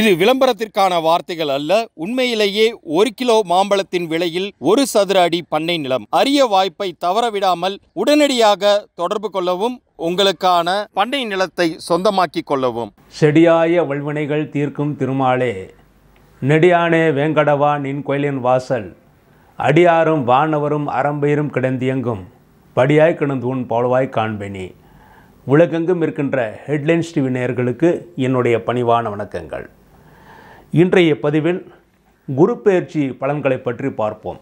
இது விளம்பரத்திற்கான வார்த்தைகள் அல்ல உண்மையிலேயே ஒரு கிலோ மாம்பழத்தின் விலையில் ஒரு சதுர அடி பண்ணை நிலம் அரிய வாய்ப்பை தவறவிடாமல் உடனடியாக தொடர்பு கொள்ளவும் உங்களுக்கான பண்ணை நிலத்தை சொந்தமாக்கி கொள்ளவும் செடியாய வல்வினைகள் தீர்க்கும் திருமாலே நெடியானே வேங்கடவா நின் கோயிலின் வாசல் அடியாரும் வானவரும் அறம்பயிரும் கிடந்தியங்கும் படியாய் உன் பால்வாய் காண்பெனி உலகெங்கும் இருக்கின்ற ஹெட்லைன்ஸ் டிவி நேயர்களுக்கு என்னுடைய பணிவான வணக்கங்கள் இன்றைய பதிவில் குரு பயிற்சி பலன்களை பற்றி பார்ப்போம்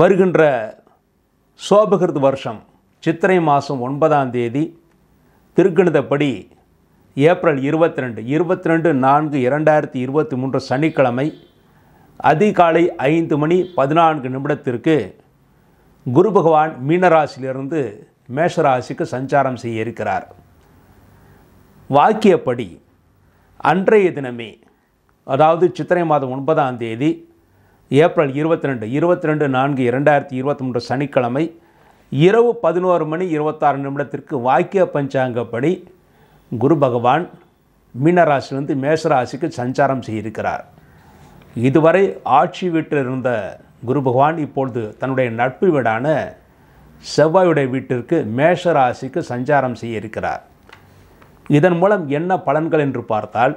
வருகின்ற சோபகிருத் வருஷம் சித்திரை மாதம் ஒன்பதாம் தேதி திருக்கணிதப்படி ஏப்ரல் இருபத்தி ரெண்டு இருபத்தி ரெண்டு நான்கு இரண்டாயிரத்தி இருபத்தி மூன்று சனிக்கிழமை அதிகாலை ஐந்து மணி பதினான்கு நிமிடத்திற்கு குரு பகவான் மீனராசியிலிருந்து மேஷராசிக்கு சஞ்சாரம் செய்ய இருக்கிறார் வாக்கியப்படி அன்றைய தினமே அதாவது சித்திரை மாதம் ஒன்பதாம் தேதி ஏப்ரல் இருபத்தி ரெண்டு இருபத்தி ரெண்டு நான்கு இரண்டாயிரத்தி இருபத்தி மூன்று சனிக்கிழமை இரவு பதினோரு மணி இருபத்தாறு நிமிடத்திற்கு வாக்கிய பஞ்சாங்கப்படி குரு பகவான் மீனராசிலிருந்து மேசராசிக்கு சஞ்சாரம் செய்திருக்கிறார் இதுவரை ஆட்சி வீட்டில் இருந்த குரு பகவான் இப்பொழுது தன்னுடைய நட்பு வீடான செவ்வாயுடைய வீட்டிற்கு மேஷராசிக்கு சஞ்சாரம் செய்ய இருக்கிறார் இதன் மூலம் என்ன பலன்கள் என்று பார்த்தால்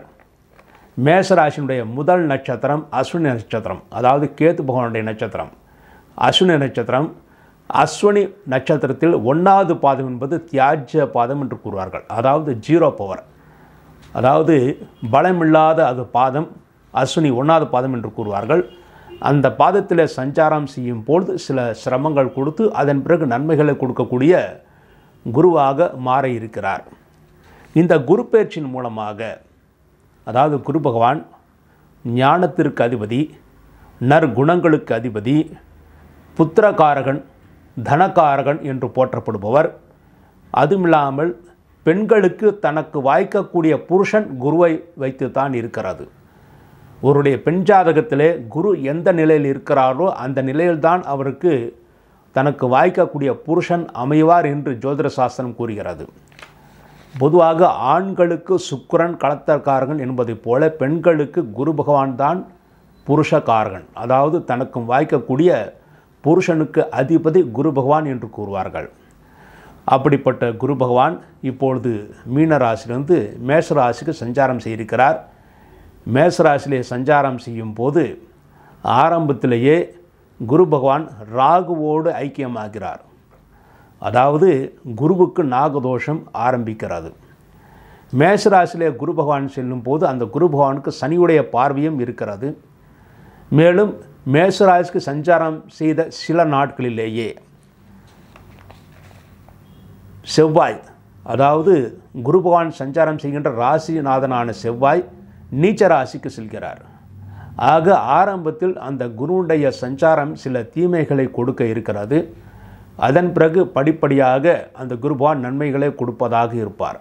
மேசராசினுடைய முதல் நட்சத்திரம் அஸ்வினி நட்சத்திரம் அதாவது கேத்து பகவானுடைய நட்சத்திரம் அஸ்வினி நட்சத்திரம் அஸ்வினி நட்சத்திரத்தில் ஒன்றாவது பாதம் என்பது தியாஜ்ய பாதம் என்று கூறுவார்கள் அதாவது ஜீரோ பவர் அதாவது பலமில்லாத அது பாதம் அஸ்வினி ஒன்றாவது பாதம் என்று கூறுவார்கள் அந்த பாதத்தில் சஞ்சாரம் செய்யும் பொழுது சில சிரமங்கள் கொடுத்து அதன் பிறகு நன்மைகளை கொடுக்கக்கூடிய குருவாக மாற இருக்கிறார் இந்த குரு பயிற்சியின் மூலமாக அதாவது குரு பகவான் ஞானத்திற்கு அதிபதி நற்குணங்களுக்கு அதிபதி புத்திரகாரகன் தனக்காரகன் என்று போற்றப்படுபவர் அதுமில்லாமல் பெண்களுக்கு தனக்கு வாய்க்கக்கூடிய புருஷன் குருவை வைத்து தான் இருக்கிறது ஒருடைய பெண் ஜாதகத்திலே குரு எந்த நிலையில் இருக்கிறாரோ அந்த நிலையில்தான் அவருக்கு தனக்கு வாய்க்கக்கூடிய புருஷன் அமைவார் என்று ஜோதிட சாஸ்திரம் கூறுகிறது பொதுவாக ஆண்களுக்கு சுக்கரன் களத்தற்காரகன் என்பதைப் போல பெண்களுக்கு குரு பகவான் தான் புருஷகாரகன் அதாவது தனக்கும் வாய்க்கக்கூடிய புருஷனுக்கு அதிபதி குரு பகவான் என்று கூறுவார்கள் அப்படிப்பட்ட குரு பகவான் இப்பொழுது மீனராசிலிருந்து மேசராசிக்கு சஞ்சாரம் செய்திருக்கிறார் மேசராசிலே சஞ்சாரம் செய்யும் போது ஆரம்பத்திலேயே குரு பகவான் ராகுவோடு ஐக்கியமாகிறார் அதாவது குருவுக்கு நாகதோஷம் ஆரம்பிக்கிறது மேஷராசிலே குரு பகவான் செல்லும் போது அந்த குரு பகவானுக்கு சனியுடைய பார்வையும் இருக்கிறது மேலும் மேஷராசிக்கு சஞ்சாரம் செய்த சில நாட்களிலேயே செவ்வாய் அதாவது குரு பகவான் சஞ்சாரம் செய்கின்ற ராசிநாதனான செவ்வாய் நீச்ச ராசிக்கு செல்கிறார் ஆக ஆரம்பத்தில் அந்த குருவுடைய சஞ்சாரம் சில தீமைகளை கொடுக்க இருக்கிறது அதன் பிறகு படிப்படியாக அந்த குருபான் நன்மைகளை கொடுப்பதாக இருப்பார்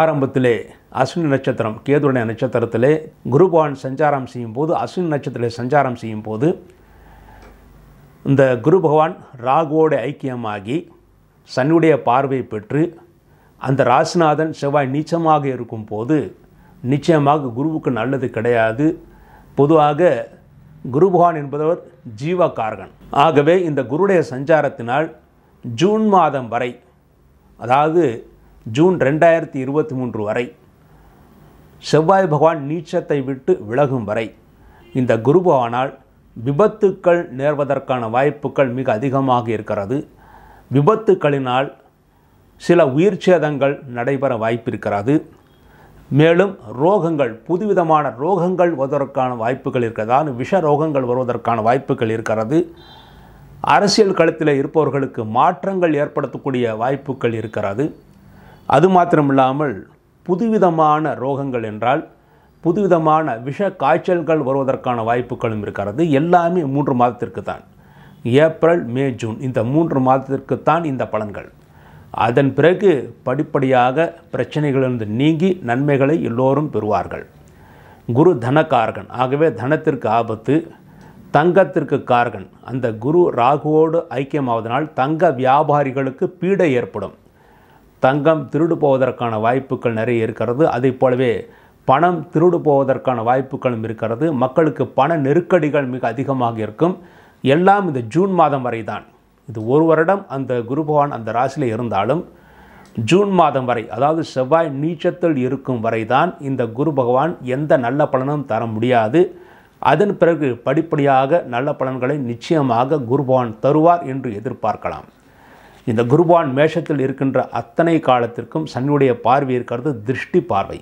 ஆரம்பத்திலே அஸ்வினி நட்சத்திரம் கேதுடைய நட்சத்திரத்திலே குருபான் சஞ்சாரம் செய்யும் போது அஸ்வினி நட்சத்திரத்தில் சஞ்சாரம் செய்யும் போது இந்த குரு பகவான் ராகுவோடு ஐக்கியமாகி சனியுடைய பார்வை பெற்று அந்த ராசிநாதன் செவ்வாய் நீச்சமாக இருக்கும்போது நிச்சயமாக குருவுக்கு நல்லது கிடையாது பொதுவாக குருபகவான் பகவான் என்பவர் ஜீவகாரகன் ஆகவே இந்த குருடைய சஞ்சாரத்தினால் ஜூன் மாதம் வரை அதாவது ஜூன் ரெண்டாயிரத்தி இருபத்தி மூன்று வரை செவ்வாய் பகவான் நீச்சத்தை விட்டு விலகும் வரை இந்த குரு விபத்துக்கள் நேர்வதற்கான வாய்ப்புகள் மிக அதிகமாக இருக்கிறது விபத்துக்களினால் சில உயிர் சேதங்கள் நடைபெற வாய்ப்பிருக்கிறது மேலும் ரோகங்கள் புதுவிதமான ரோகங்கள் வருவதற்கான வாய்ப்புகள் இருக்கிறது விஷ ரோகங்கள் வருவதற்கான வாய்ப்புகள் இருக்கிறது அரசியல் களத்தில் இருப்பவர்களுக்கு மாற்றங்கள் ஏற்படுத்தக்கூடிய வாய்ப்புகள் இருக்கிறது அது மாத்திரமில்லாமல் புதுவிதமான ரோகங்கள் என்றால் புதுவிதமான விஷ காய்ச்சல்கள் வருவதற்கான வாய்ப்புகளும் இருக்கிறது எல்லாமே மூன்று மாதத்திற்கு தான் ஏப்ரல் மே ஜூன் இந்த மூன்று மாதத்திற்கு தான் இந்த பலன்கள் அதன் பிறகு படிப்படியாக பிரச்சனைகளிலிருந்து நீங்கி நன்மைகளை எல்லோரும் பெறுவார்கள் குரு தனக்காரகன் ஆகவே தனத்திற்கு ஆபத்து தங்கத்திற்கு கார்கன் அந்த குரு ராகுவோடு ஐக்கியமாவதனால் தங்க வியாபாரிகளுக்கு பீடை ஏற்படும் தங்கம் திருடு போவதற்கான வாய்ப்புகள் நிறைய இருக்கிறது அதைப் போலவே பணம் திருடு போவதற்கான வாய்ப்புகளும் இருக்கிறது மக்களுக்கு பண நெருக்கடிகள் மிக அதிகமாக இருக்கும் எல்லாம் இந்த ஜூன் மாதம் வரை தான் இது ஒரு வருடம் அந்த குரு பகவான் அந்த ராசியில் இருந்தாலும் ஜூன் மாதம் வரை அதாவது செவ்வாய் நீச்சத்தில் இருக்கும் வரை தான் இந்த குரு பகவான் எந்த நல்ல பலனும் தர முடியாது அதன் பிறகு படிப்படியாக நல்ல பலன்களை நிச்சயமாக குருபவான் தருவார் என்று எதிர்பார்க்கலாம் இந்த குருபவான் மேஷத்தில் இருக்கின்ற அத்தனை காலத்திற்கும் சன்னுடைய பார்வை இருக்கிறது திருஷ்டி பார்வை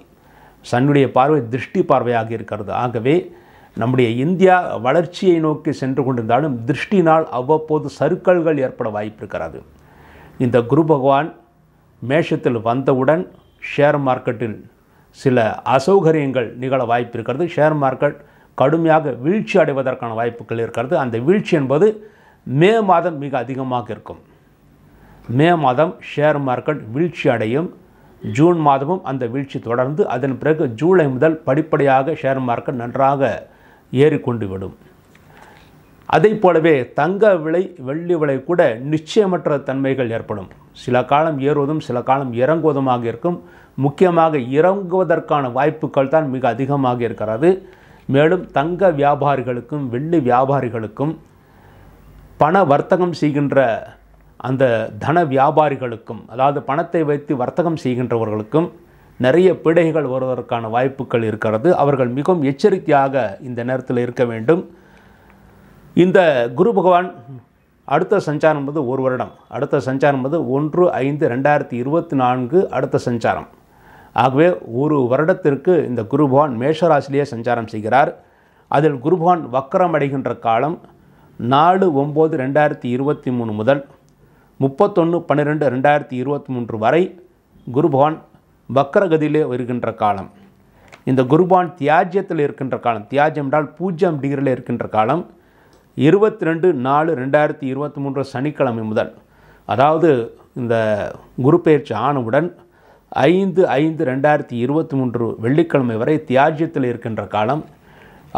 சன்னுடைய பார்வை திருஷ்டி பார்வையாக இருக்கிறது ஆகவே நம்முடைய இந்தியா வளர்ச்சியை நோக்கி சென்று கொண்டிருந்தாலும் திருஷ்டினால் அவ்வப்போது சருக்கல்கள் ஏற்பட வாய்ப்பு இருக்கிறது இந்த குரு பகவான் மேஷத்தில் வந்தவுடன் ஷேர் மார்க்கெட்டில் சில அசௌகரியங்கள் நிகழ வாய்ப்பு இருக்கிறது ஷேர் மார்க்கெட் கடுமையாக வீழ்ச்சி அடைவதற்கான வாய்ப்புகள் இருக்கிறது அந்த வீழ்ச்சி என்பது மே மாதம் மிக அதிகமாக இருக்கும் மே மாதம் ஷேர் மார்க்கெட் வீழ்ச்சி அடையும் ஜூன் மாதமும் அந்த வீழ்ச்சி தொடர்ந்து அதன் பிறகு ஜூலை முதல் படிப்படியாக ஷேர் மார்க்கெட் நன்றாக ஏறிக்கொண்டு விடும் அதை போலவே தங்க விலை வெள்ளி விலை கூட நிச்சயமற்ற தன்மைகள் ஏற்படும் சில காலம் ஏறுவதும் சில காலம் இறங்குவதுமாக இருக்கும் முக்கியமாக இறங்குவதற்கான வாய்ப்புகள் தான் மிக அதிகமாக இருக்கிறது மேலும் தங்க வியாபாரிகளுக்கும் வெள்ளி வியாபாரிகளுக்கும் பண வர்த்தகம் செய்கின்ற அந்த தன வியாபாரிகளுக்கும் அதாவது பணத்தை வைத்து வர்த்தகம் செய்கின்றவர்களுக்கும் நிறைய பிழைகள் வருவதற்கான வாய்ப்புகள் இருக்கிறது அவர்கள் மிகவும் எச்சரிக்கையாக இந்த நேரத்தில் இருக்க வேண்டும் இந்த குரு பகவான் அடுத்த சஞ்சாரம் என்பது ஒரு வருடம் அடுத்த சஞ்சாரம் என்பது ஒன்று ஐந்து ரெண்டாயிரத்தி இருபத்தி நான்கு அடுத்த சஞ்சாரம் ஆகவே ஒரு வருடத்திற்கு இந்த குரு பகவான் மேஷராசிலேயே சஞ்சாரம் செய்கிறார் அதில் குரு பகவான் வக்கரம் அடைகின்ற காலம் நாலு ஒம்பது ரெண்டாயிரத்தி இருபத்தி மூணு முதல் முப்பத்தொன்று பன்னிரெண்டு ரெண்டாயிரத்தி இருபத்தி மூன்று வரை குரு பகவான் வக்கரகதியிலே இருக்கின்ற காலம் இந்த குருபான் தியாஜ்யத்தில் இருக்கின்ற காலம் தியாஜ்யம் என்றால் பூஜ்ஜியம் டிகிரியில் இருக்கின்ற காலம் இருபத்தி ரெண்டு நாலு ரெண்டாயிரத்தி இருபத்தி மூன்று சனிக்கிழமை முதல் அதாவது இந்த குரு பயிற்சி ஆனவுடன் ஐந்து ஐந்து ரெண்டாயிரத்தி இருபத்தி மூன்று வெள்ளிக்கிழமை வரை தியாஜ்யத்தில் இருக்கின்ற காலம்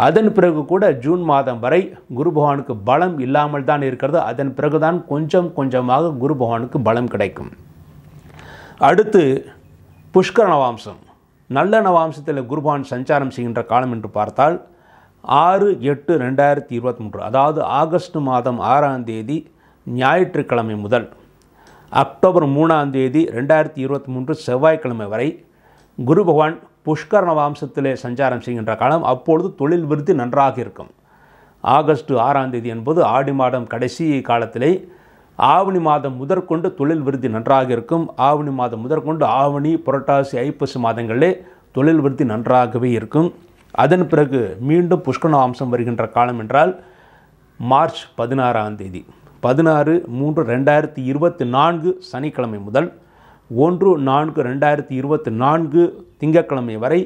அதன் பிறகு கூட ஜூன் மாதம் வரை குரு பகவானுக்கு பலம் இல்லாமல் தான் இருக்கிறது அதன் பிறகுதான் கொஞ்சம் கொஞ்சமாக குரு பகவானுக்கு பலம் கிடைக்கும் அடுத்து புஷ்கர நவாம்சம் நல்ல நவாம்சத்தில் குருபான் சஞ்சாரம் செய்கின்ற காலம் என்று பார்த்தால் ஆறு எட்டு ரெண்டாயிரத்தி இருபத்தி மூன்று அதாவது ஆகஸ்ட் மாதம் ஆறாம் தேதி ஞாயிற்றுக்கிழமை முதல் அக்டோபர் மூணாம் தேதி ரெண்டாயிரத்தி இருபத்தி மூன்று செவ்வாய்க்கிழமை வரை குரு பகவான் புஷ்கர நவாம்சத்திலே சஞ்சாரம் செய்கின்ற காலம் அப்பொழுது தொழில் விருத்தி நன்றாக இருக்கும் ஆகஸ்ட் ஆறாம் தேதி என்பது ஆடி மாதம் கடைசி காலத்திலே ஆவணி மாதம் முதற்கொண்டு தொழில் விருத்தி நன்றாக இருக்கும் ஆவணி மாதம் முதற்கொண்டு ஆவணி புரட்டாசி ஐப்பசி மாதங்களே தொழில் விருத்தி நன்றாகவே இருக்கும் அதன் பிறகு மீண்டும் புஷ்கண அம்சம் வருகின்ற காலம் என்றால் மார்ச் பதினாறாம் தேதி பதினாறு மூன்று ரெண்டாயிரத்தி இருபத்தி நான்கு சனிக்கிழமை முதல் ஒன்று நான்கு ரெண்டாயிரத்தி இருபத்தி நான்கு திங்கட்கிழமை வரை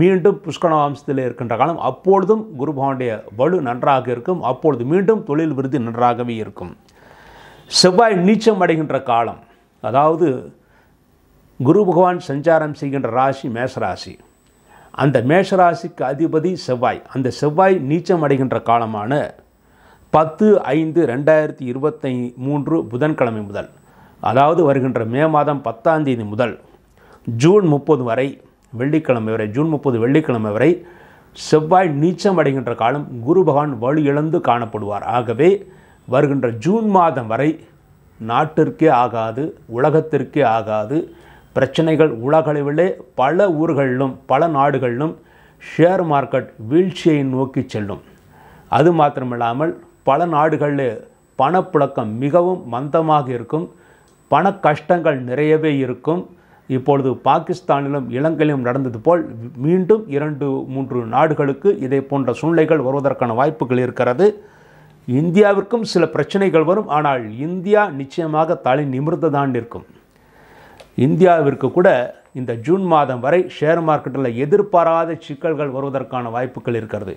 மீண்டும் புஷ்கண இருக்கின்ற காலம் அப்பொழுதும் குரு வலு நன்றாக இருக்கும் அப்பொழுது மீண்டும் தொழில் விருதி நன்றாகவே இருக்கும் செவ்வாய் நீச்சம் அடைகின்ற காலம் அதாவது குரு பகவான் சஞ்சாரம் செய்கின்ற ராசி மேஷராசி அந்த மேஷராசிக்கு அதிபதி செவ்வாய் அந்த செவ்வாய் நீச்சம் அடைகின்ற காலமான பத்து ஐந்து ரெண்டாயிரத்தி இருபத்தை மூன்று புதன்கிழமை முதல் அதாவது வருகின்ற மே மாதம் பத்தாம் தேதி முதல் ஜூன் முப்பது வரை வெள்ளிக்கிழமை வரை ஜூன் முப்பது வெள்ளிக்கிழமை வரை செவ்வாய் நீச்சம் அடைகின்ற காலம் குரு பகவான் வலு இழந்து காணப்படுவார் ஆகவே வருகின்ற ஜூன் மாதம் வரை நாட்டிற்கே ஆகாது உலகத்திற்கே ஆகாது பிரச்சனைகள் உலகளவிலே பல ஊர்களிலும் பல நாடுகளிலும் ஷேர் மார்க்கெட் வீழ்ச்சியை நோக்கி செல்லும் அது மாத்திரமில்லாமல் பல நாடுகளில் பணப்புழக்கம் மிகவும் மந்தமாக இருக்கும் பண கஷ்டங்கள் நிறையவே இருக்கும் இப்பொழுது பாகிஸ்தானிலும் இலங்கையிலும் நடந்தது போல் மீண்டும் இரண்டு மூன்று நாடுகளுக்கு இதை போன்ற சூழ்நிலைகள் வருவதற்கான வாய்ப்புகள் இருக்கிறது இந்தியாவிற்கும் சில பிரச்சனைகள் வரும் ஆனால் இந்தியா நிச்சயமாக தலை நிமிர்ந்து தான் இருக்கும் இந்தியாவிற்கு கூட இந்த ஜூன் மாதம் வரை ஷேர் மார்க்கெட்டில் எதிர்பாராத சிக்கல்கள் வருவதற்கான வாய்ப்புகள் இருக்கிறது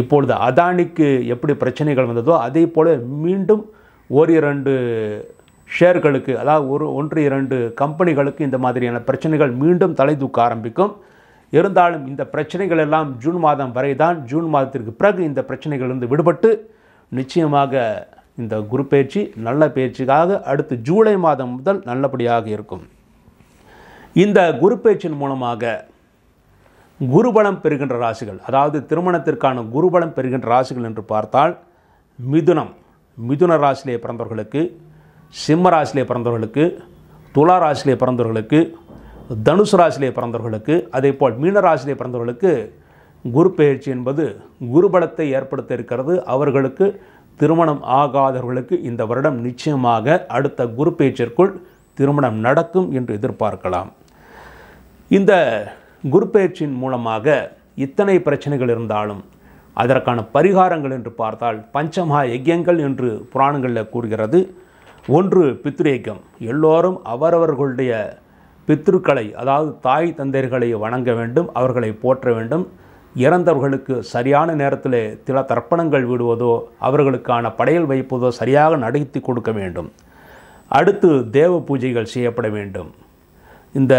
இப்பொழுது அதானிக்கு எப்படி பிரச்சனைகள் வந்ததோ அதே போல் மீண்டும் ஒரு இரண்டு ஷேர்களுக்கு அதாவது ஒரு ஒன்று இரண்டு கம்பெனிகளுக்கு இந்த மாதிரியான பிரச்சனைகள் மீண்டும் தலை தூக்க ஆரம்பிக்கும் இருந்தாலும் இந்த பிரச்சனைகள் எல்லாம் ஜூன் மாதம் வரை தான் ஜூன் மாதத்திற்கு பிறகு இந்த பிரச்சனைகள் இருந்து விடுபட்டு நிச்சயமாக இந்த குரு பயிற்சி நல்ல பயிற்சிக்காக அடுத்து ஜூலை மாதம் முதல் நல்லபடியாக இருக்கும் இந்த குரு பயிற்சியின் மூலமாக குருபலம் பெறுகின்ற ராசிகள் அதாவது திருமணத்திற்கான குருபலம் பெறுகின்ற ராசிகள் என்று பார்த்தால் மிதுனம் மிதுன ராசிலே பிறந்தவர்களுக்கு சிம்ம ராசிலே பிறந்தவர்களுக்கு துலா ராசிலே பிறந்தவர்களுக்கு தனுசு ராசிலே பிறந்தவர்களுக்கு அதே போல் மீன ராசிலே பிறந்தவர்களுக்கு குரு பெயர்ச்சி என்பது குருபலத்தை ஏற்படுத்த இருக்கிறது அவர்களுக்கு திருமணம் ஆகாதவர்களுக்கு இந்த வருடம் நிச்சயமாக அடுத்த குரு பெயர்ச்சிற்குள் திருமணம் நடக்கும் என்று எதிர்பார்க்கலாம் இந்த குரு பெயர்ச்சியின் மூலமாக இத்தனை பிரச்சனைகள் இருந்தாலும் அதற்கான பரிகாரங்கள் என்று பார்த்தால் பஞ்சமா யஜ்யங்கள் என்று புராணங்களில் கூறுகிறது ஒன்று பித்ரேக்கம் எல்லோரும் அவரவர்களுடைய பித்ருக்களை அதாவது தாய் தந்தையர்களை வணங்க வேண்டும் அவர்களை போற்ற வேண்டும் இறந்தவர்களுக்கு சரியான நேரத்தில் சில தர்ப்பணங்கள் விடுவதோ அவர்களுக்கான படையல் வைப்பதோ சரியாக நடத்தி கொடுக்க வேண்டும் அடுத்து தேவ பூஜைகள் செய்யப்பட வேண்டும் இந்த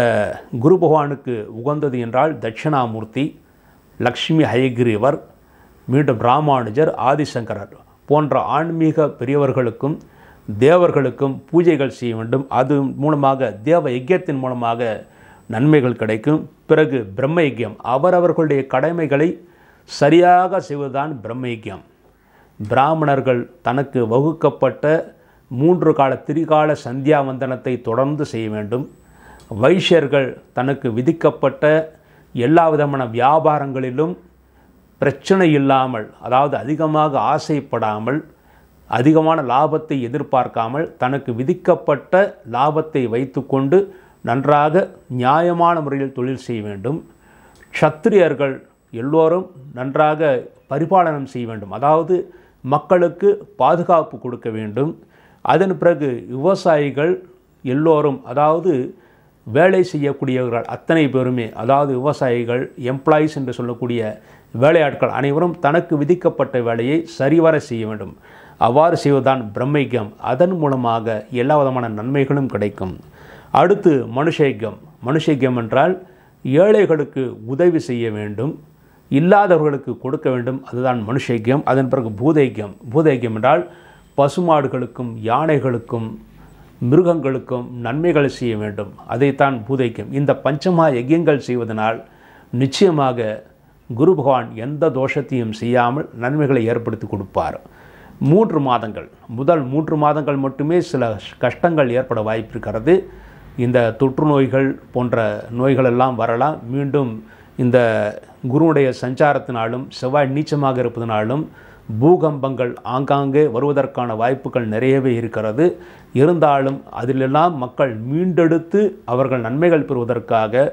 குரு பகவானுக்கு உகந்தது என்றால் தட்சிணாமூர்த்தி லக்ஷ்மி ஹயகிரிவர் மீண்டும் ராமானுஜர் ஆதிசங்கரர் போன்ற ஆன்மீக பெரியவர்களுக்கும் தேவர்களுக்கும் பூஜைகள் செய்ய வேண்டும் அது மூலமாக தேவ யஜ்யத்தின் மூலமாக நன்மைகள் கிடைக்கும் பிறகு பிரம்மைக்கியம் அவரவர்களுடைய கடமைகளை சரியாக செய்வதுதான் பிரம்மைக்கியம் பிராமணர்கள் தனக்கு வகுக்கப்பட்ட மூன்று கால திரிகால சந்தியா வந்தனத்தை தொடர்ந்து செய்ய வேண்டும் வைஷ்யர்கள் தனக்கு விதிக்கப்பட்ட எல்லா விதமான வியாபாரங்களிலும் பிரச்சனை இல்லாமல் அதாவது அதிகமாக ஆசைப்படாமல் அதிகமான லாபத்தை எதிர்பார்க்காமல் தனக்கு விதிக்கப்பட்ட லாபத்தை வைத்துக்கொண்டு நன்றாக நியாயமான முறையில் தொழில் செய்ய வேண்டும் சத்திரியர்கள் எல்லோரும் நன்றாக பரிபாலனம் செய்ய வேண்டும் அதாவது மக்களுக்கு பாதுகாப்பு கொடுக்க வேண்டும் அதன் பிறகு விவசாயிகள் எல்லோரும் அதாவது வேலை செய்யக்கூடியவர்கள் அத்தனை பேருமே அதாவது விவசாயிகள் எம்ப்ளாயீஸ் என்று சொல்லக்கூடிய வேலையாட்கள் அனைவரும் தனக்கு விதிக்கப்பட்ட வேலையை சரிவர செய்ய வேண்டும் அவ்வாறு செய்வதுதான் பிரம்மைக்கம் அதன் மூலமாக எல்லா விதமான நன்மைகளும் கிடைக்கும் அடுத்து மனுஷைக்கம் மனுஷைக்கம் என்றால் ஏழைகளுக்கு உதவி செய்ய வேண்டும் இல்லாதவர்களுக்கு கொடுக்க வேண்டும் அதுதான் மனுஷைக்கியம் அதன் பிறகு பூதைக்கியம் பூதைக்கியம் என்றால் பசுமாடுகளுக்கும் யானைகளுக்கும் மிருகங்களுக்கும் நன்மைகளை செய்ய வேண்டும் அதைத்தான் பூதைக்கியம் இந்த பஞ்சமா யஜ்யங்கள் செய்வதனால் நிச்சயமாக குரு பகவான் எந்த தோஷத்தையும் செய்யாமல் நன்மைகளை ஏற்படுத்தி கொடுப்பார் மூன்று மாதங்கள் முதல் மூன்று மாதங்கள் மட்டுமே சில கஷ்டங்கள் ஏற்பட வாய்ப்பு இருக்கிறது இந்த தொற்று நோய்கள் போன்ற நோய்களெல்லாம் வரலாம் மீண்டும் இந்த குருவுடைய சஞ்சாரத்தினாலும் செவ்வாய் நீச்சமாக இருப்பதனாலும் பூகம்பங்கள் ஆங்காங்கே வருவதற்கான வாய்ப்புகள் நிறையவே இருக்கிறது இருந்தாலும் அதிலெல்லாம் மக்கள் மீண்டெடுத்து அவர்கள் நன்மைகள் பெறுவதற்காக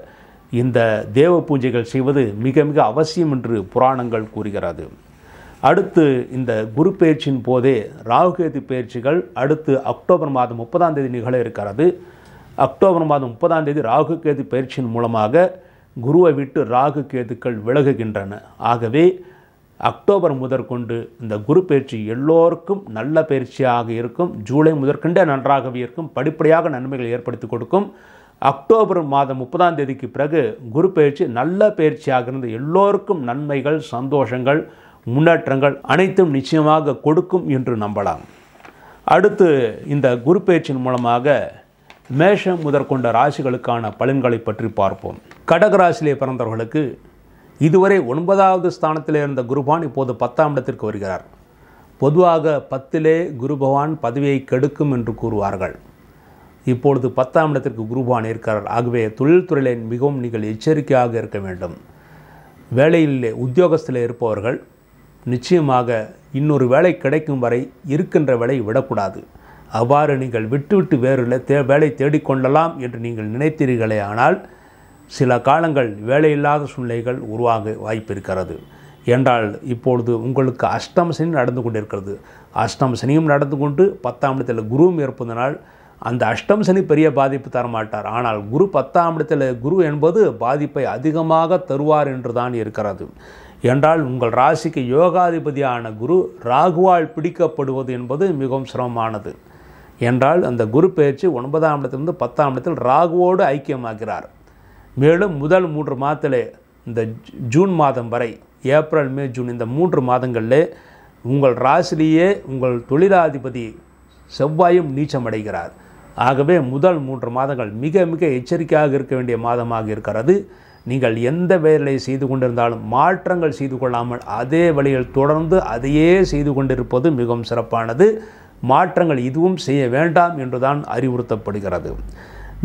இந்த தேவ பூஜைகள் செய்வது மிக மிக அவசியம் என்று புராணங்கள் கூறுகிறது அடுத்து இந்த குரு பயிற்சியின் போதே ராகுகேது பயிற்சிகள் அடுத்து அக்டோபர் மாதம் முப்பதாம் தேதி நிகழ இருக்கிறது அக்டோபர் மாதம் முப்பதாம் தேதி ராகு கேது பயிற்சியின் மூலமாக குருவை விட்டு ராகு கேதுக்கள் விலகுகின்றன ஆகவே அக்டோபர் முதற்கொண்டு இந்த குரு பயிற்சி எல்லோருக்கும் நல்ல பயிற்சியாக இருக்கும் ஜூலை முதற்கண்டே நன்றாகவே இருக்கும் படிப்படியாக நன்மைகள் ஏற்படுத்தி கொடுக்கும் அக்டோபர் மாதம் முப்பதாம் தேதிக்கு பிறகு குரு பயிற்சி நல்ல பயிற்சியாக இருந்து எல்லோருக்கும் நன்மைகள் சந்தோஷங்கள் முன்னேற்றங்கள் அனைத்தும் நிச்சயமாக கொடுக்கும் என்று நம்பலாம் அடுத்து இந்த குரு பயிற்சியின் மூலமாக மேஷம் முதற்கொண்ட ராசிகளுக்கான பலன்களை பற்றி பார்ப்போம் கடகராசிலே பிறந்தவர்களுக்கு இதுவரை ஒன்பதாவது ஸ்தானத்தில் இருந்த குருபான் இப்போது பத்தாம் இடத்திற்கு வருகிறார் பொதுவாக பத்திலே குருபவான் பதவியை கெடுக்கும் என்று கூறுவார்கள் இப்பொழுது பத்தாம் இடத்திற்கு குருபான் இருக்கிறார் ஆகவே தொழில்துறையிலே மிகவும் நீங்கள் எச்சரிக்கையாக இருக்க வேண்டும் வேலையிலே உத்தியோகத்தில் இருப்பவர்கள் நிச்சயமாக இன்னொரு வேலை கிடைக்கும் வரை இருக்கின்ற வேலை விடக்கூடாது அவ்வாறு நீங்கள் விட்டுவிட்டு வேறுல தே வேலை தேடிக்கொள்ளலாம் என்று நீங்கள் நினைத்தீர்களே ஆனால் சில காலங்கள் வேலையில்லாத சூழ்நிலைகள் உருவாக வாய்ப்பு இருக்கிறது என்றால் இப்பொழுது உங்களுக்கு அஷ்டம சனி நடந்து கொண்டிருக்கிறது அஷ்டம சனியும் நடந்து கொண்டு பத்தாம் இடத்தில் குருவும் இருப்பதனால் அந்த அஷ்டம் சனி பெரிய பாதிப்பு தரமாட்டார் ஆனால் குரு பத்தாம் இடத்தில் குரு என்பது பாதிப்பை அதிகமாக தருவார் என்று தான் இருக்கிறது என்றால் உங்கள் ராசிக்கு யோகாதிபதியான குரு ராகுவால் பிடிக்கப்படுவது என்பது மிகவும் சிரமமானது என்றால் அந்த குரு பயிற்சி ஒன்பதாம் இடத்திலிருந்து பத்தாம் இடத்தில் ராகுவோடு ஐக்கியமாகிறார் மேலும் முதல் மூன்று மாதத்திலே இந்த ஜூன் மாதம் வரை ஏப்ரல் மே ஜூன் இந்த மூன்று மாதங்களில் உங்கள் ராசிலேயே உங்கள் தொழிலாதிபதி செவ்வாயும் நீச்சமடைகிறார் ஆகவே முதல் மூன்று மாதங்கள் மிக மிக எச்சரிக்கையாக இருக்க வேண்டிய மாதமாக இருக்கிறது நீங்கள் எந்த வேலையை செய்து கொண்டிருந்தாலும் மாற்றங்கள் செய்து கொள்ளாமல் அதே வழியில் தொடர்ந்து அதையே செய்து கொண்டிருப்பது மிகவும் சிறப்பானது மாற்றங்கள் இதுவும் செய்ய வேண்டாம் என்றுதான் அறிவுறுத்தப்படுகிறது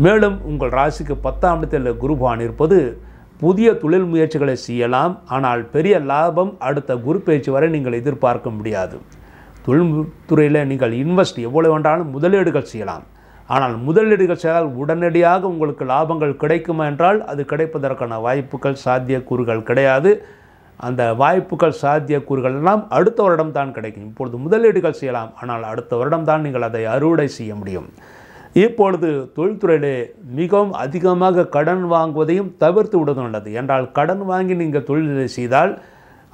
மேலும் உங்கள் ராசிக்கு பத்தாம் இடத்தில் குருபான் இருப்பது புதிய தொழில் முயற்சிகளை செய்யலாம் ஆனால் பெரிய லாபம் அடுத்த குரு பேச்சு வரை நீங்கள் எதிர்பார்க்க முடியாது தொழில்துறையில் நீங்கள் இன்வெஸ்ட் எவ்வளோ வேண்டாலும் முதலீடுகள் செய்யலாம் ஆனால் முதலீடுகள் செய்தால் உடனடியாக உங்களுக்கு லாபங்கள் கிடைக்குமா என்றால் அது கிடைப்பதற்கான வாய்ப்புகள் சாத்தியக்கூறுகள் கிடையாது அந்த வாய்ப்புகள் சாத்தியக்கூறுகள் எல்லாம் அடுத்த வருடம் தான் கிடைக்கும் இப்பொழுது முதலீடுகள் செய்யலாம் ஆனால் அடுத்த வருடம் தான் நீங்கள் அதை அறுவடை செய்ய முடியும் இப்பொழுது தொழில்துறையிலே மிகவும் அதிகமாக கடன் வாங்குவதையும் தவிர்த்து விடுவது நல்லது என்றால் கடன் வாங்கி நீங்கள் தொழிலை செய்தால்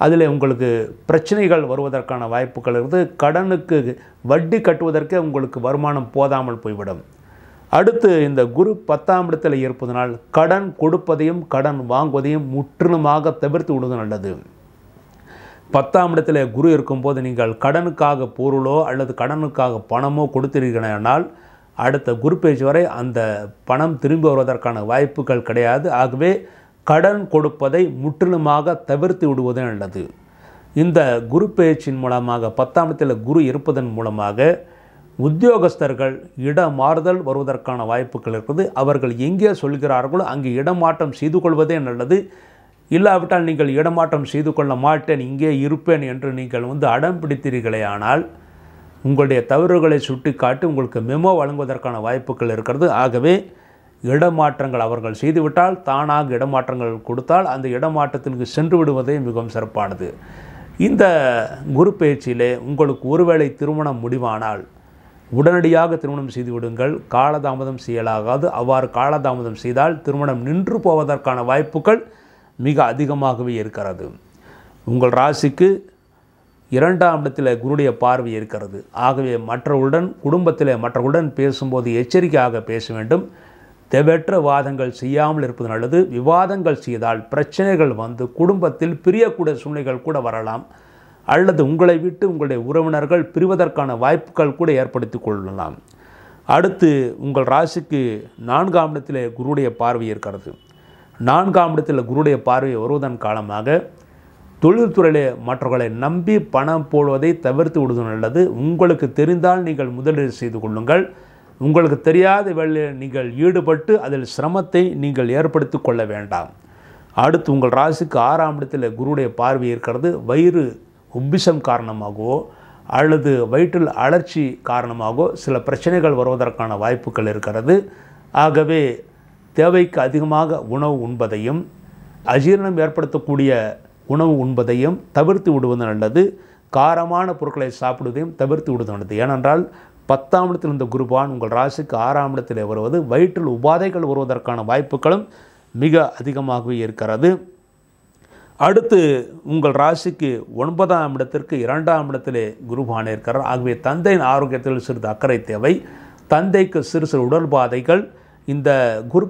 அதில் உங்களுக்கு பிரச்சனைகள் வருவதற்கான வாய்ப்புகள் இருந்து கடனுக்கு வட்டி கட்டுவதற்கே உங்களுக்கு வருமானம் போதாமல் போய்விடும் அடுத்து இந்த குரு பத்தாம் இடத்தில் இருப்பதனால் கடன் கொடுப்பதையும் கடன் வாங்குவதையும் முற்றிலுமாக தவிர்த்து விடுவது நல்லது பத்தாம் இடத்தில் குரு இருக்கும்போது நீங்கள் கடனுக்காக பொருளோ அல்லது கடனுக்காக பணமோ கொடுத்திருக்கிறனால் அடுத்த குரு பேச்சு வரை அந்த பணம் திரும்பி வருவதற்கான வாய்ப்புகள் கிடையாது ஆகவே கடன் கொடுப்பதை முற்றிலுமாக தவிர்த்து விடுவது நல்லது இந்த குரு பேச்சின் மூலமாக பத்தாம் இடத்தில் குரு இருப்பதன் மூலமாக உத்தியோகஸ்தர்கள் இடமாறுதல் வருவதற்கான வாய்ப்புகள் இருக்குது அவர்கள் எங்கே சொல்கிறார்களோ அங்கே இடமாற்றம் செய்து கொள்வதே நல்லது இல்லாவிட்டால் நீங்கள் இடமாற்றம் செய்து கொள்ள மாட்டேன் இங்கே இருப்பேன் என்று நீங்கள் வந்து அடம் பிடித்தீர்களே ஆனால் உங்களுடைய தவறுகளை சுட்டி காட்டி உங்களுக்கு மெமோ வழங்குவதற்கான வாய்ப்புகள் இருக்கிறது ஆகவே இடமாற்றங்கள் அவர்கள் செய்துவிட்டால் தானாக இடமாற்றங்கள் கொடுத்தால் அந்த இடமாற்றத்திற்கு சென்று விடுவதே மிகவும் சிறப்பானது இந்த குரு பயிற்சியிலே உங்களுக்கு ஒருவேளை திருமணம் முடிவானால் உடனடியாக திருமணம் செய்து விடுங்கள் காலதாமதம் செய்யலாகாது அவ்வாறு காலதாமதம் செய்தால் திருமணம் நின்று போவதற்கான வாய்ப்புகள் மிக அதிகமாகவே இருக்கிறது உங்கள் ராசிக்கு இரண்டாம் இடத்தில் குருடைய பார்வை இருக்கிறது ஆகவே மற்றவர்களுடன் குடும்பத்தில் மற்றவர்களுடன் பேசும்போது எச்சரிக்கையாக பேச வேண்டும் தேவையற்ற வாதங்கள் செய்யாமல் இருப்பது நல்லது விவாதங்கள் செய்தால் பிரச்சனைகள் வந்து குடும்பத்தில் பிரியக்கூடிய சூழ்நிலைகள் கூட வரலாம் அல்லது உங்களை விட்டு உங்களுடைய உறவினர்கள் பிரிவதற்கான வாய்ப்புகள் கூட ஏற்படுத்தி கொள்ளலாம் அடுத்து உங்கள் ராசிக்கு நான்காம் இடத்தில் குருடைய பார்வை இருக்கிறது நான்காம் இடத்தில் குருடைய பார்வை வருவதன் காலமாக தொழில்துறையிலே மற்றவர்களை நம்பி பணம் போடுவதை தவிர்த்து விடுவது நல்லது உங்களுக்கு தெரிந்தால் நீங்கள் முதலீடு செய்து கொள்ளுங்கள் உங்களுக்கு தெரியாத வேலையில் நீங்கள் ஈடுபட்டு அதில் சிரமத்தை நீங்கள் ஏற்படுத்தி கொள்ள வேண்டாம் அடுத்து உங்கள் ராசிக்கு ஆறாம் இடத்தில் குருடைய பார்வை இருக்கிறது வயிறு உப்பிசம் காரணமாகவோ அல்லது வயிற்றில் அலர்ச்சி காரணமாகவோ சில பிரச்சனைகள் வருவதற்கான வாய்ப்புகள் இருக்கிறது ஆகவே தேவைக்கு அதிகமாக உணவு உண்பதையும் அஜீரணம் ஏற்படுத்தக்கூடிய உணவு உண்பதையும் தவிர்த்து விடுவது நல்லது காரமான பொருட்களை சாப்பிடுவதையும் தவிர்த்து விடுவது நல்லது ஏனென்றால் பத்தாம் இடத்தில் இருந்த குருபான் உங்கள் ராசிக்கு ஆறாம் இடத்தில் வருவது வயிற்றில் உபாதைகள் வருவதற்கான வாய்ப்புகளும் மிக அதிகமாகவே இருக்கிறது அடுத்து உங்கள் ராசிக்கு ஒன்பதாம் இடத்திற்கு இரண்டாம் இடத்திலே குருபான் இருக்கிறார் ஆகவே தந்தையின் ஆரோக்கியத்தில் சிறிது அக்கறை தேவை தந்தைக்கு சிறு சிறு உடல் பாதைகள் இந்த குரு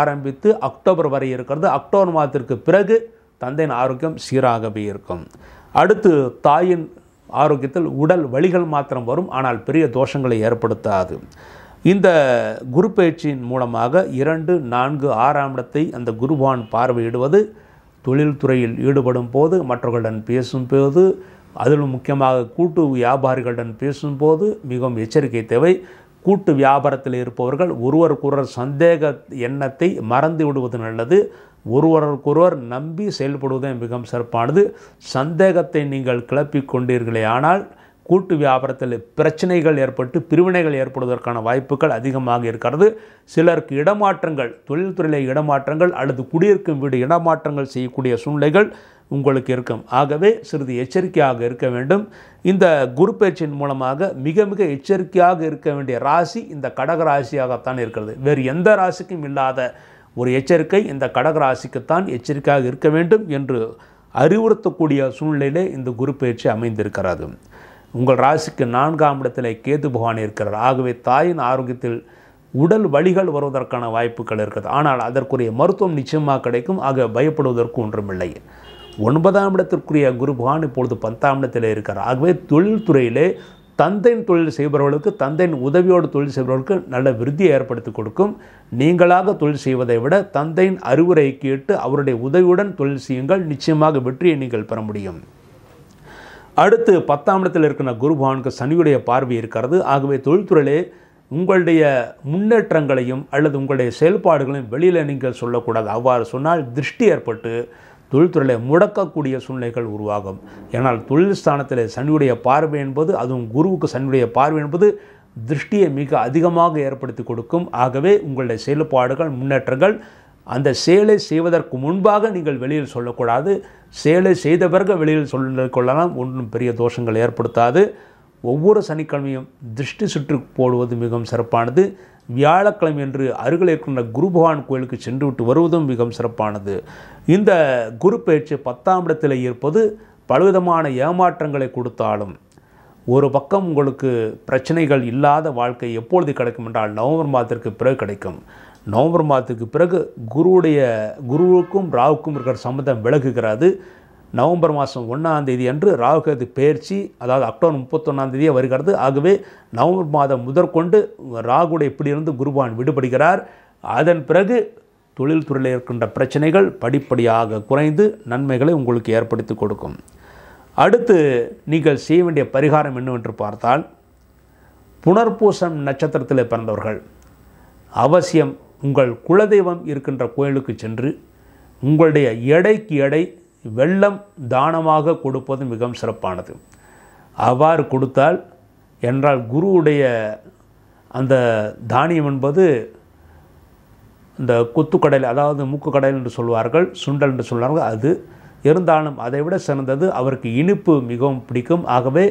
ஆரம்பித்து அக்டோபர் வரை இருக்கிறது அக்டோபர் மாதத்திற்கு பிறகு தந்தையின் ஆரோக்கியம் சீராகவே இருக்கும் அடுத்து தாயின் ஆரோக்கியத்தில் உடல் வழிகள் மாத்திரம் வரும் ஆனால் பெரிய தோஷங்களை ஏற்படுத்தாது இந்த குரு பயிற்சியின் மூலமாக இரண்டு நான்கு ஆறாம் இடத்தை அந்த குருவான் பார்வையிடுவது தொழில்துறையில் ஈடுபடும் போது மற்றவர்களுடன் பேசும்போது அதிலும் முக்கியமாக கூட்டு வியாபாரிகளுடன் பேசும்போது மிகவும் எச்சரிக்கை தேவை கூட்டு வியாபாரத்தில் இருப்பவர்கள் ஒருவருக்கொருவர் சந்தேக எண்ணத்தை மறந்து விடுவது நல்லது ஒருவருக்கொருவர் நம்பி செயல்படுவதே மிகவும் சிறப்பானது சந்தேகத்தை நீங்கள் கிளப்பி கொண்டீர்களே ஆனால் கூட்டு வியாபாரத்தில் பிரச்சனைகள் ஏற்பட்டு பிரிவினைகள் ஏற்படுவதற்கான வாய்ப்புகள் அதிகமாக இருக்கிறது சிலருக்கு இடமாற்றங்கள் தொழில்துறையில் இடமாற்றங்கள் அல்லது குடியிருக்கும் வீடு இடமாற்றங்கள் செய்யக்கூடிய சூழ்நிலைகள் உங்களுக்கு இருக்கும் ஆகவே சிறிது எச்சரிக்கையாக இருக்க வேண்டும் இந்த குரு பயிற்சியின் மூலமாக மிக மிக எச்சரிக்கையாக இருக்க வேண்டிய ராசி இந்த கடக ராசியாகத்தான் இருக்கிறது வேறு எந்த ராசிக்கும் இல்லாத ஒரு எச்சரிக்கை இந்த கடக ராசிக்குத்தான் எச்சரிக்கையாக இருக்க வேண்டும் என்று அறிவுறுத்தக்கூடிய சூழ்நிலையிலே இந்த குரு பயிற்சி அமைந்திருக்கிறது உங்கள் ராசிக்கு நான்காம் இடத்தில் கேது பகவான் இருக்கிறார் ஆகவே தாயின் ஆரோக்கியத்தில் உடல் வழிகள் வருவதற்கான வாய்ப்புகள் இருக்கிறது ஆனால் அதற்குரிய மருத்துவம் நிச்சயமாக கிடைக்கும் ஆக பயப்படுவதற்கு ஒன்றுமில்லை ஒன்பதாம் இடத்திற்குரிய குரு பகவான் இப்பொழுது பத்தாம் இடத்தில் இருக்கிறார் ஆகவே தொழில்துறையிலே தந்தையின் தொழில் செய்பவர்களுக்கு தந்தையின் உதவியோடு தொழில் செய்பவர்களுக்கு நல்ல விருத்தியை ஏற்படுத்தி கொடுக்கும் நீங்களாக தொழில் செய்வதை விட தந்தையின் அறிவுரை கேட்டு அவருடைய உதவியுடன் தொழில் செய்யுங்கள் நிச்சயமாக வெற்றியை நீங்கள் பெற முடியும் அடுத்து பத்தாம் இடத்தில் இருக்கிற குரு பகவானுக்கு சனியுடைய பார்வை இருக்கிறது ஆகவே தொழில்துறையிலே உங்களுடைய முன்னேற்றங்களையும் அல்லது உங்களுடைய செயல்பாடுகளையும் வெளியில் நீங்கள் சொல்லக்கூடாது அவ்வாறு சொன்னால் திருஷ்டி ஏற்பட்டு தொழில்துறையை முடக்கக்கூடிய சூழ்நிலைகள் உருவாகும் ஏனால் தொழில் ஸ்தானத்தில் சனியுடைய பார்வை என்பது அதுவும் குருவுக்கு சனியுடைய பார்வை என்பது திருஷ்டியை மிக அதிகமாக ஏற்படுத்தி கொடுக்கும் ஆகவே உங்களுடைய செயல்பாடுகள் முன்னேற்றங்கள் அந்த செயலை செய்வதற்கு முன்பாக நீங்கள் வெளியில் சொல்லக்கூடாது செயலை செய்த பிறகு வெளியில் சொல்லிக் கொள்ளலாம் ஒன்றும் பெரிய தோஷங்கள் ஏற்படுத்தாது ஒவ்வொரு சனிக்கிழமையும் திருஷ்டி சுற்று போடுவது மிகவும் சிறப்பானது வியாழக்கிழமை என்று அருகில் இருக்கின்ற குரு பகவான் கோயிலுக்கு சென்று விட்டு வருவதும் மிகவும் சிறப்பானது இந்த குரு பயிற்சி பத்தாம் இடத்தில் இருப்பது பலவிதமான ஏமாற்றங்களை கொடுத்தாலும் ஒரு பக்கம் உங்களுக்கு பிரச்சனைகள் இல்லாத வாழ்க்கை எப்பொழுது கிடைக்கும் என்றால் நவம்பர் மாதத்திற்கு பிறகு கிடைக்கும் நவம்பர் மாதத்துக்கு பிறகு குருவுடைய குருவுக்கும் ராவுக்கும் இருக்கிற சம்மந்தம் விலகுகிறது நவம்பர் மாதம் ஒன்றாம் தேதி அன்று ராகுகேது பயிற்சி அதாவது அக்டோபர் முப்பத்தொன்னாந்தேதியே வருகிறது ஆகவே நவம்பர் மாதம் முதற்கொண்டு ராகுடைய இப்படியிருந்து குருபான் விடுபடுகிறார் அதன் பிறகு தொழில்துறையில் இருக்கின்ற பிரச்சனைகள் படிப்படியாக குறைந்து நன்மைகளை உங்களுக்கு ஏற்படுத்தி கொடுக்கும் அடுத்து நீங்கள் செய்ய வேண்டிய பரிகாரம் என்னவென்று பார்த்தால் புனர்பூசம் நட்சத்திரத்தில் பிறந்தவர்கள் அவசியம் உங்கள் குலதெய்வம் இருக்கின்ற கோயிலுக்கு சென்று உங்களுடைய எடைக்கு எடை வெள்ளம் தானமாக கொடுப்பது மிகவும் சிறப்பானது அவ்வாறு கொடுத்தால் என்றால் குருவுடைய அந்த தானியம் என்பது இந்த குத்துக்கடையில் அதாவது மூக்குக்கடையில் என்று சொல்வார்கள் சுண்டல் என்று சொல்வார்கள் அது இருந்தாலும் அதை விட சிறந்தது அவருக்கு இனிப்பு மிகவும் பிடிக்கும் ஆகவே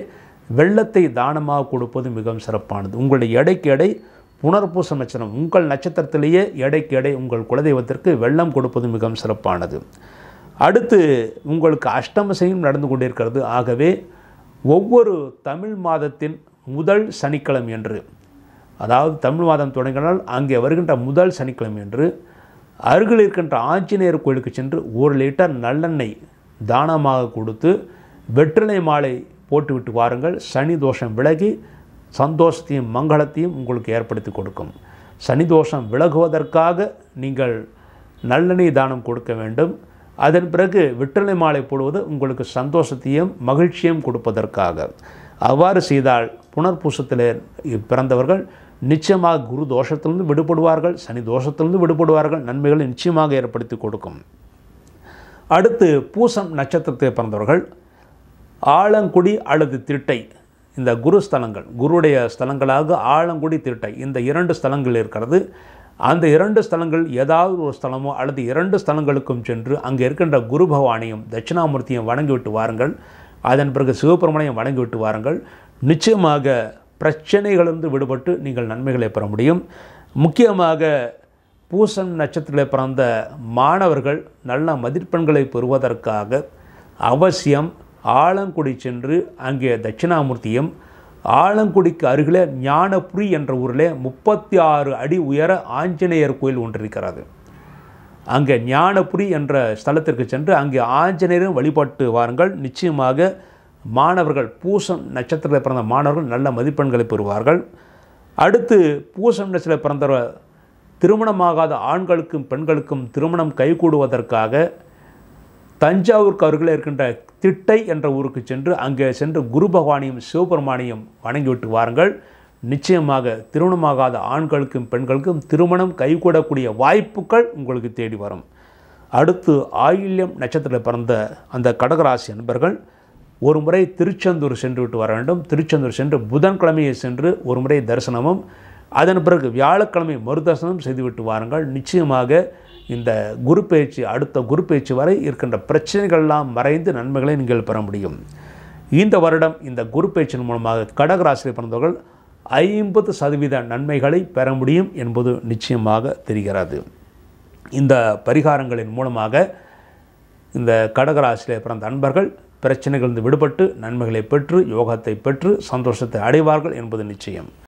வெள்ளத்தை தானமாக கொடுப்பது மிகவும் சிறப்பானது உங்களுடைய எடைக்கு எடை புனர்பூச நட்சத்திரம் உங்கள் நட்சத்திரத்திலேயே எடைக்கு எடை உங்கள் குலதெய்வத்திற்கு வெள்ளம் கொடுப்பது மிகவும் சிறப்பானது அடுத்து உங்களுக்கு அஷ்டம நடந்து கொண்டிருக்கிறது ஆகவே ஒவ்வொரு தமிழ் மாதத்தின் முதல் சனிக்கிழமை என்று அதாவது தமிழ் மாதம் தொடங்கினால் அங்கே வருகின்ற முதல் சனிக்கிழமை என்று அருகில் இருக்கின்ற ஆஞ்சநேயர் கோயிலுக்கு சென்று ஒரு லிட்டர் நல்லெண்ணெய் தானமாக கொடுத்து வெற்றிலை மாலை போட்டுவிட்டு வாருங்கள் சனி தோஷம் விலகி சந்தோஷத்தையும் மங்களத்தையும் உங்களுக்கு ஏற்படுத்தி கொடுக்கும் சனி தோஷம் விலகுவதற்காக நீங்கள் நல்லெண்ணெய் தானம் கொடுக்க வேண்டும் அதன் பிறகு விற்றலை மாலை போடுவது உங்களுக்கு சந்தோஷத்தையும் மகிழ்ச்சியும் கொடுப்பதற்காக அவ்வாறு செய்தால் புனர்பூசத்தில் பிறந்தவர்கள் நிச்சயமாக குரு தோஷத்திலிருந்து விடுபடுவார்கள் சனி தோஷத்திலிருந்து விடுபடுவார்கள் நன்மைகளை நிச்சயமாக ஏற்படுத்தி கொடுக்கும் அடுத்து பூசம் நட்சத்திரத்தை பிறந்தவர்கள் ஆலங்குடி அல்லது திட்டை இந்த குரு ஸ்தலங்கள் குருடைய ஸ்தலங்களாக ஆலங்குடி திருட்டை இந்த இரண்டு ஸ்தலங்கள் இருக்கிறது அந்த இரண்டு ஸ்தலங்கள் ஏதாவது ஒரு ஸ்தலமோ அல்லது இரண்டு ஸ்தலங்களுக்கும் சென்று அங்கே இருக்கின்ற குரு பகவானையும் தட்சிணாமூர்த்தியும் வணங்கிவிட்டு வாருங்கள் அதன் பிறகு சிவபெருமனையும் வணங்கிவிட்டு வாருங்கள் நிச்சயமாக பிரச்சனைகளிலிருந்து விடுபட்டு நீங்கள் நன்மைகளை பெற முடியும் முக்கியமாக பூசன் நட்சத்திரத்தில் பிறந்த மாணவர்கள் நல்ல மதிப்பெண்களை பெறுவதற்காக அவசியம் ஆலங்குடி சென்று அங்கே தட்சிணாமூர்த்தியும் ஆலங்குடிக்கு அருகில் ஞானபுரி என்ற ஊரில் முப்பத்தி ஆறு அடி உயர ஆஞ்சநேயர் கோயில் ஒன்று இருக்கிறது அங்கே ஞானபுரி என்ற ஸ்தலத்திற்கு சென்று அங்கே ஆஞ்சநேயரும் வழிபாட்டு வாருங்கள் நிச்சயமாக மாணவர்கள் பூசம் நட்சத்திரத்தில் பிறந்த மாணவர்கள் நல்ல மதிப்பெண்களை பெறுவார்கள் அடுத்து பூசம் நட்சத்திரத்தில் பிறந்த திருமணமாகாத ஆண்களுக்கும் பெண்களுக்கும் திருமணம் கைகூடுவதற்காக தஞ்சாவூருக்கு அருகில் இருக்கின்ற திட்டை என்ற ஊருக்கு சென்று அங்கே சென்று குரு பகவானையும் சிவபெருமானையும் வணங்கிவிட்டு வாருங்கள் நிச்சயமாக திருமணமாகாத ஆண்களுக்கும் பெண்களுக்கும் திருமணம் கைகூடக்கூடிய வாய்ப்புகள் உங்களுக்கு தேடி வரும் அடுத்து ஆயில்யம் நட்சத்திரத்தில் பிறந்த அந்த கடகராசி நண்பர்கள் ஒரு முறை திருச்செந்தூர் சென்று விட்டு வர வேண்டும் திருச்செந்தூர் சென்று புதன்கிழமையை சென்று ஒரு முறை தரிசனமும் அதன் பிறகு வியாழக்கிழமை மறுதரிசனம் செய்துவிட்டு வாருங்கள் நிச்சயமாக இந்த குரு பயிற்சி அடுத்த குரு பயிற்சி வரை இருக்கின்ற பிரச்சனைகள்லாம் மறைந்து நன்மைகளை நீங்கள் பெற முடியும் இந்த வருடம் இந்த குரு பயிற்சியின் மூலமாக கடகராசியில் பிறந்தவர்கள் ஐம்பது சதவீத நன்மைகளை பெற முடியும் என்பது நிச்சயமாக தெரிகிறது இந்த பரிகாரங்களின் மூலமாக இந்த கடகராசியில் பிறந்த அன்பர்கள் பிரச்சனைகளிலிருந்து விடுபட்டு நன்மைகளை பெற்று யோகத்தை பெற்று சந்தோஷத்தை அடைவார்கள் என்பது நிச்சயம்